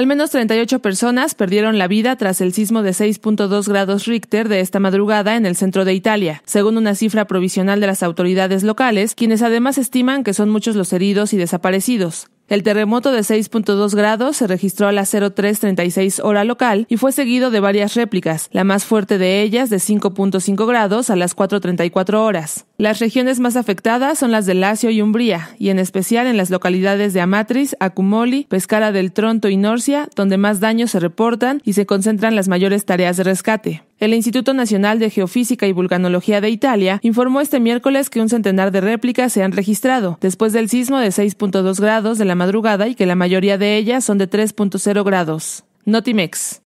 Al menos 38 personas perdieron la vida tras el sismo de 6.2 grados Richter de esta madrugada en el centro de Italia, según una cifra provisional de las autoridades locales, quienes además estiman que son muchos los heridos y desaparecidos. El terremoto de 6.2 grados se registró a las 03:36 hora local y fue seguido de varias réplicas, la más fuerte de ellas de 5.5 grados a las 4:34 horas. Las regiones más afectadas son las de Lacio y Umbría, y en especial en las localidades de Amatris, Acumoli, Pescara del Tronto y Norcia, donde más daños se reportan y se concentran las mayores tareas de rescate. El Instituto Nacional de Geofísica y Vulcanología de Italia informó este miércoles que un centenar de réplicas se han registrado después del sismo de 6.2 grados de la madrugada y que la mayoría de ellas son de 3.0 grados. Notimex.